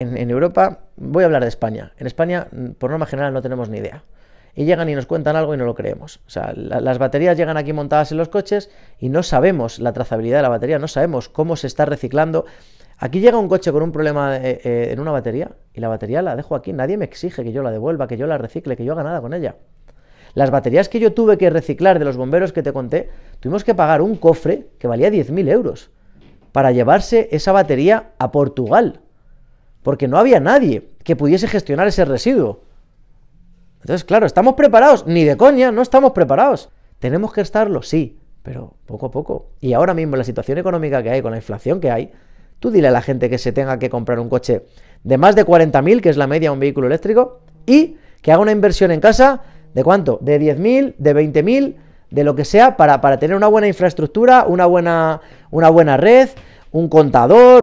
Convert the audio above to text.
en, Europa, voy a hablar de España. En España, mm, por norma general, no tenemos ni idea. Y llegan y nos cuentan algo y no lo creemos. O sea, las baterías llegan aquí montadas en los coches y no sabemos la trazabilidad de la batería, no sabemos cómo se está reciclando. Aquí llega un coche con un problema eh, eh, en una batería y la batería la dejo aquí. Nadie me exige que yo la devuelva, que yo la recicle, que yo haga nada con ella. Las baterías que yo tuve que reciclar de los bomberos que te conté, tuvimos que pagar un cofre que valía 10.000 euros para llevarse esa batería a Portugal porque no había nadie que pudiese gestionar ese residuo. Entonces, claro, ¿estamos preparados? Ni de coña, no estamos preparados. ¿Tenemos que estarlo? Sí, pero poco a poco. Y ahora mismo, la situación económica que hay, con la inflación que hay, tú dile a la gente que se tenga que comprar un coche de más de 40.000, que es la media de un vehículo eléctrico, y que haga una inversión en casa de cuánto? De 10.000, de 20.000, de lo que sea, para, para tener una buena infraestructura, una buena, una buena red, un contador.